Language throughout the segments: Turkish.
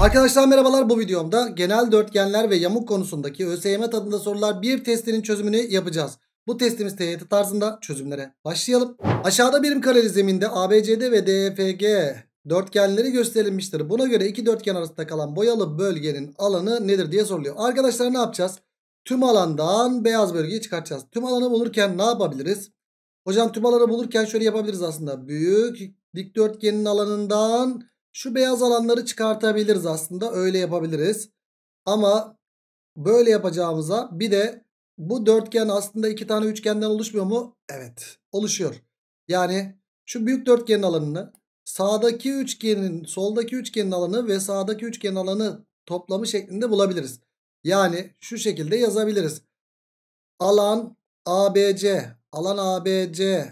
Arkadaşlar merhabalar bu videomda genel dörtgenler ve yamuk konusundaki ÖSYM tadında sorular bir testinin çözümünü yapacağız. Bu testimiz TYT tarzında çözümlere başlayalım. Aşağıda birim kareli zeminde ABCD ve DFG dörtgenleri gösterilmiştir. Buna göre iki dörtgen arasında kalan boyalı bölgenin alanı nedir diye soruluyor. Arkadaşlar ne yapacağız? Tüm alandan beyaz bölgeyi çıkartacağız. Tüm alanı bulurken ne yapabiliriz? Hocam tüm alanı bulurken şöyle yapabiliriz aslında. Büyük dikdörtgenin alanından şu beyaz alanları çıkartabiliriz aslında. Öyle yapabiliriz. Ama böyle yapacağımıza bir de bu dörtgen aslında iki tane üçgenden oluşmuyor mu? Evet oluşuyor. Yani şu büyük dörtgenin alanını sağdaki üçgenin soldaki üçgenin alanı ve sağdaki üçgenin alanı toplamı şeklinde bulabiliriz. Yani şu şekilde yazabiliriz. Alan ABC alan ABC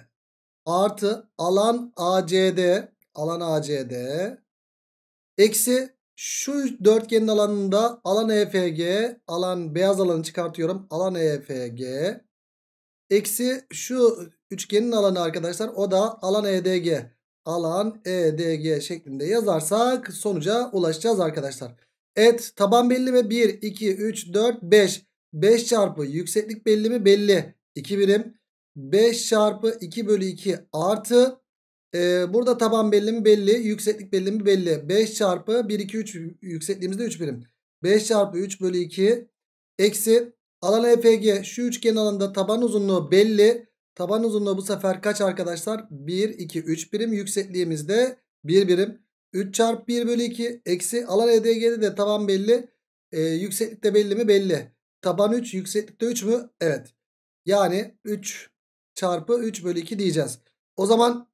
artı alan ACD alan ACD Eksi şu dörtgenin alanında alan EFG alan beyaz alanı çıkartıyorum. Alan EFG eksi şu üçgenin alanı arkadaşlar o da alan EDG alan EDG şeklinde yazarsak sonuca ulaşacağız arkadaşlar. Evet taban belli mi? 1, 2, 3, 4, 5. 5 çarpı yükseklik belli mi? Belli. 2 birim. 5 çarpı 2 bölü 2 artı ee, burada taban belli mi? Belli. Yükseklik belli mi? Belli. 5 çarpı 1, 2, 3 yüksekliğimizde 3 birim. 5 çarpı 3 bölü 2 eksi alan EPG şu üçgen alanında taban uzunluğu belli. Taban uzunluğu bu sefer kaç arkadaşlar? 1, 2, 3 birim. Yüksekliğimizde 1 birim. 3 çarpı 1 bölü 2 eksi alan EDG'de de taban belli. Ee, yükseklikte belli mi? Belli. Taban 3 yükseklikte 3 mü? Evet. Yani 3 çarpı 3 bölü 2 diyeceğiz. O zaman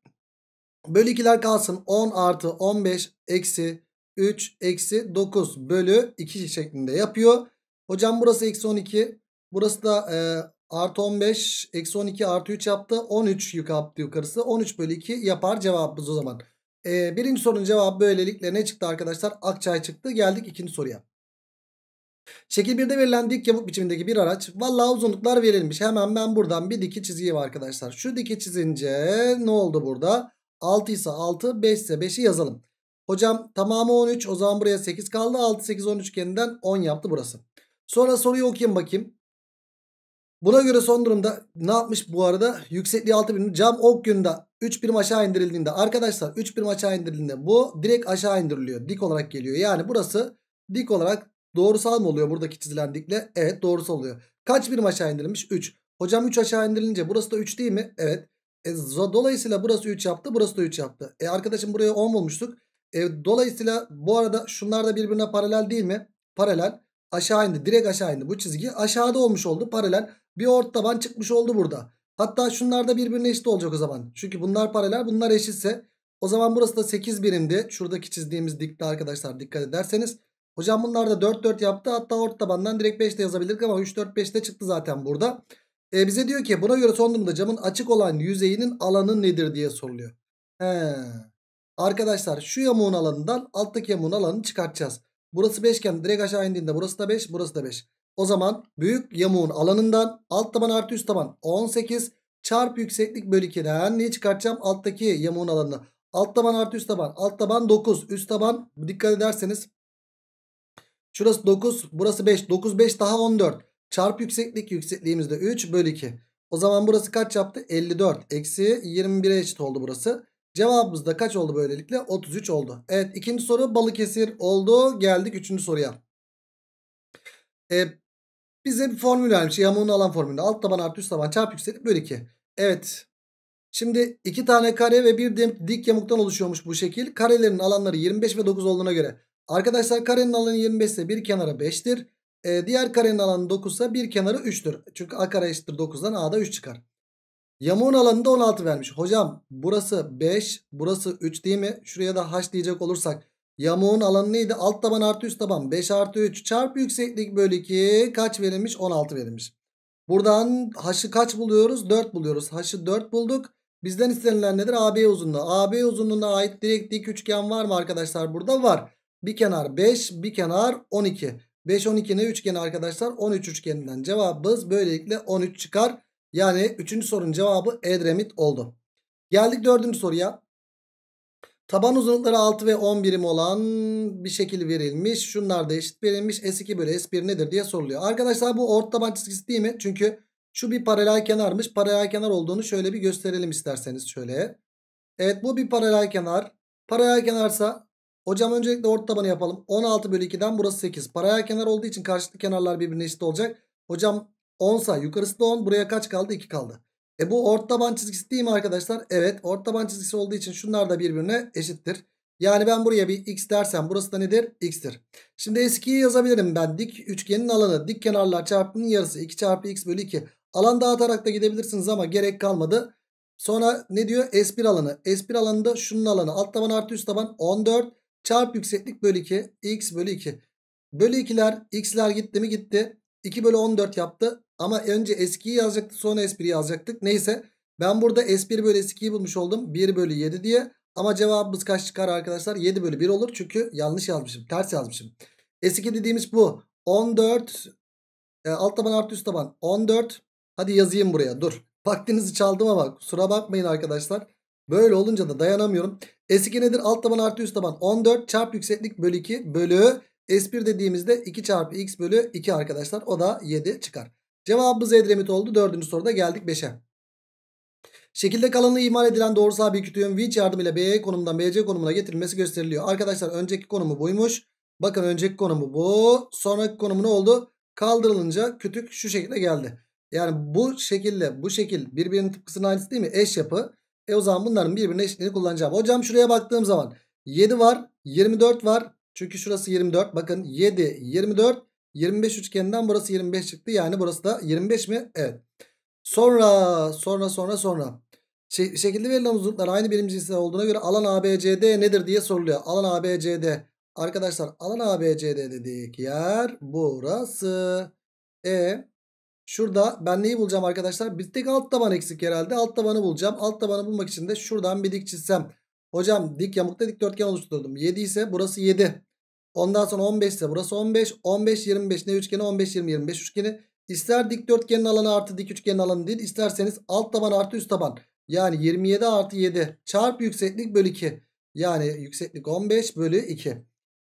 Bölü 2'ler kalsın. 10 artı 15 eksi 3 eksi 9 bölü 2 şeklinde yapıyor. Hocam burası eksi 12. Burası da e, artı 15 eksi 12 artı 3 yaptı. 13 yukarı, yukarısı 13 bölü 2 yapar cevabımız o zaman. E, birinci sorunun cevabı böylelikle ne çıktı arkadaşlar? Akçay çıktı. Geldik ikinci soruya. Şekil 1'de verilen dik yamuk biçimindeki bir araç. Vallahi uzunluklar verilmiş. Hemen ben buradan bir diki çizeyim arkadaşlar. Şu diki çizince ne oldu burada? 6 ise 6 5 ise 5'i yazalım. Hocam tamamı 13 o zaman buraya 8 kaldı. 6 8 13 kendinden 10 yaptı burası. Sonra soruyu okuyayım bakayım. Buna göre son durumda ne yapmış bu arada? Yüksekliği 6 birim. Cam ok yönünde 3 birim aşağı indirildiğinde arkadaşlar 3 birim aşağı indirildiğinde bu direkt aşağı indiriliyor. Dik olarak geliyor. Yani burası dik olarak doğrusal mı oluyor buradaki çizilen dikle? Evet doğrusal oluyor. Kaç birim aşağı indirilmiş? 3. Hocam 3 aşağı indirilince burası da 3 değil mi? Evet. E, dolayısıyla burası 3 yaptı burası da 3 yaptı. E arkadaşım buraya 10 bulmuştuk. E, dolayısıyla bu arada şunlar da birbirine paralel değil mi? Paralel. Aşağı indi direkt aşağı indi bu çizgi. Aşağıda olmuş oldu paralel. Bir ort taban çıkmış oldu burada. Hatta şunlar da birbirine eşit olacak o zaman. Çünkü bunlar paralel bunlar eşitse. O zaman burası da 8 birimdi. Şuradaki çizdiğimiz dikte arkadaşlar dikkat ederseniz. Hocam bunlar da 4 4 yaptı. Hatta ort tabandan direkt 5 de yazabilirdik ama 3 4 5 de çıktı zaten burada. E bize diyor ki buna göre son durumda camın açık olan yüzeyinin alanı nedir diye soruluyor. He. Arkadaşlar şu yamuğun alanından alttaki yamuğun alanını çıkartacağız. Burası 5 iken direkt aşağı indiğinde burası da 5 burası da 5. O zaman büyük yamuğun alanından alt taban artı üst taban 18 çarp yükseklik bölü 2'den neyi çıkartacağım? Alttaki yamuğun alanını. Alt taban artı üst taban. Alt taban 9. Üst taban dikkat ederseniz şurası 9 burası 5. 9 5 daha 14. Çarp yükseklik yüksekliğimiz de 3 bölü 2. O zaman burası kaç yaptı? 54. Eksi 21'e eşit oldu burası. Cevabımız da kaç oldu böylelikle? 33 oldu. Evet ikinci soru Balıkesir oldu. Geldik üçüncü soruya. Ee, bize bir formül vermiş. Yamuğunu alan formülü. Alt taban artı üst taban çarp yükseklik bölü 2. Evet. Şimdi iki tane kare ve bir dik yamuktan oluşuyormuş bu şekil. Karelerin alanları 25 ve 9 olduğuna göre. Arkadaşlar karenin alanı 25 ise bir kenara 5'tir. E, diğer karenin alanı 9 ise bir kenarı 3'tür. Çünkü a kare eşittir 9'dan a'da 3 çıkar. Yamuğun alanında 16 vermiş. Hocam burası 5 burası 3 değil mi? Şuraya da h diyecek olursak. Yamuğun alanı neydi? Alt taban artı üst taban 5 artı 3 çarpı yükseklik bölü 2 kaç verilmiş? 16 verilmiş. Buradan h'ı kaç buluyoruz? 4 buluyoruz. H'ı 4 bulduk. Bizden istenilen nedir? AB uzunluğu. AB uzunluğuna ait direkt dik üçgen var mı arkadaşlar? Burada var. Bir kenar 5 bir kenar 12. 5 12 ne üçgeni arkadaşlar? 13 üçgeninden cevabımız böylelikle 13 çıkar. Yani 3. sorunun cevabı Edremit oldu. Geldik 4. soruya. Taban uzunlukları 6 ve 10 birim olan bir şekil verilmiş. Şunlar da eşit verilmiş. S2 bölü S1 nedir diye soruluyor. Arkadaşlar bu orta taban çizgisi değil mi? Çünkü şu bir paralel kenarmış. Paralel kenar olduğunu şöyle bir gösterelim isterseniz şöyle. Evet bu bir paralel kenar. Paralel kenarsa Hocam öncelikle ort tabanı yapalım. 16 bölü 2'den burası 8. Paralel kenar olduğu için karşılıklı kenarlar birbirine eşit olacak. Hocam 10 sa yukarısı da 10. Buraya kaç kaldı? 2 kaldı. E bu ort taban çizgisi değil mi arkadaşlar? Evet ort taban çizgisi olduğu için şunlar da birbirine eşittir. Yani ben buraya bir x dersem burası da nedir? x'tir. Şimdi eskiyi yazabilirim ben. Dik üçgenin alanı. Dik kenarlar çarpımının yarısı. 2 çarpı x bölü 2. Alan dağıtarak da gidebilirsiniz ama gerek kalmadı. Sonra ne diyor? S1 alanı. S1 alanında şunun alanı. Alt taban artı üst taban 14. Çarp yükseklik bölü 2. X bölü 2. Bölü 2'ler x'ler gitti mi gitti. 2 bölü 14 yaptı. Ama önce eskiyi yazacaktık sonra s espriyi yazacaktık. Neyse ben burada S1 bölü S2'yi bulmuş oldum. 1 bölü 7 diye. Ama cevabımız kaç çıkar arkadaşlar? 7 bölü 1 olur. Çünkü yanlış yazmışım. Ters yazmışım. S2 dediğimiz bu. 14 e, alt taban artı üst taban 14. Hadi yazayım buraya dur. Vaktinizi çaldım ama kusura bakmayın arkadaşlar. Böyle olunca da dayanamıyorum. S2 nedir? Alt taban artı üst taban 14 çarp yükseklik bölü 2 bölü S1 dediğimizde 2 çarpı x bölü 2 arkadaşlar. O da 7 çıkar. Cevabımız Edremit oldu. Dördüncü soruda geldik 5'e. Şekilde kalınlığı imal edilen doğrusal bir kütüğün winch yardımıyla BE konumundan BC konumuna getirilmesi gösteriliyor. Arkadaşlar önceki konumu buymuş. Bakın önceki konumu bu. Sonraki konumu ne oldu? Kaldırılınca kütük şu şekilde geldi. Yani bu şekilde bu şekil birbirinin tıpkısının aynısı değil mi? Eş yapı. E o zaman bunların birbirine eşitliğini kullanacağım. Hocam şuraya baktığım zaman 7 var 24 var. Çünkü şurası 24 bakın 7 24 25 üçgeninden burası 25 çıktı. Yani burası da 25 mi? Evet. Sonra sonra sonra sonra. şekilde verilen uzunluklar aynı birim cinsinden olduğuna göre alan ABCD nedir diye soruluyor. Alan ABCD. Arkadaşlar alan ABCD dedik yer burası. E Şurada ben neyi bulacağım arkadaşlar? Bir tek alt taban eksik herhalde. Alt tabanı bulacağım. Alt tabanı bulmak için de şuradan bir dik çizsem. Hocam dik yamukta dikdörtgen oluşturdum. 7 ise burası 7. Ondan sonra 15 ise burası 15. 15 25 ne üçgeni? 15 20 25 üçgeni. İster dikdörtgenin alanı artı dik üçgenin alanı değil. İsterseniz alt taban artı üst taban. Yani 27 artı 7 çarp yükseklik bölü 2. Yani yükseklik 15 bölü 2.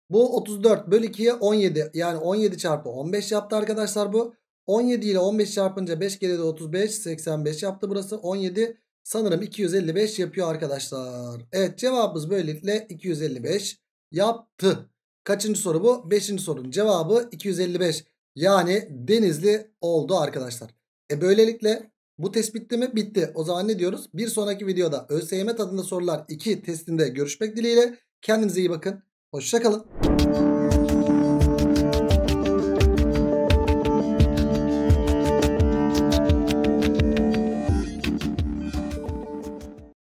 Bu 34 bölü 2'ye 17. Yani 17 çarpı 15 yaptı arkadaşlar bu. 17 ile 15 çarpınca 5 kere de 35 85 yaptı burası. 17 sanırım 255 yapıyor arkadaşlar. Evet cevabımız böylelikle 255 yaptı. Kaçıncı soru bu? 5. sorunun cevabı 255. Yani Denizli oldu arkadaşlar. E böylelikle bu test bitti mi? Bitti. O zaman ne diyoruz? Bir sonraki videoda ÖSYM tadında sorular 2 testinde görüşmek dileğiyle. Kendinize iyi bakın. Hoşçakalın.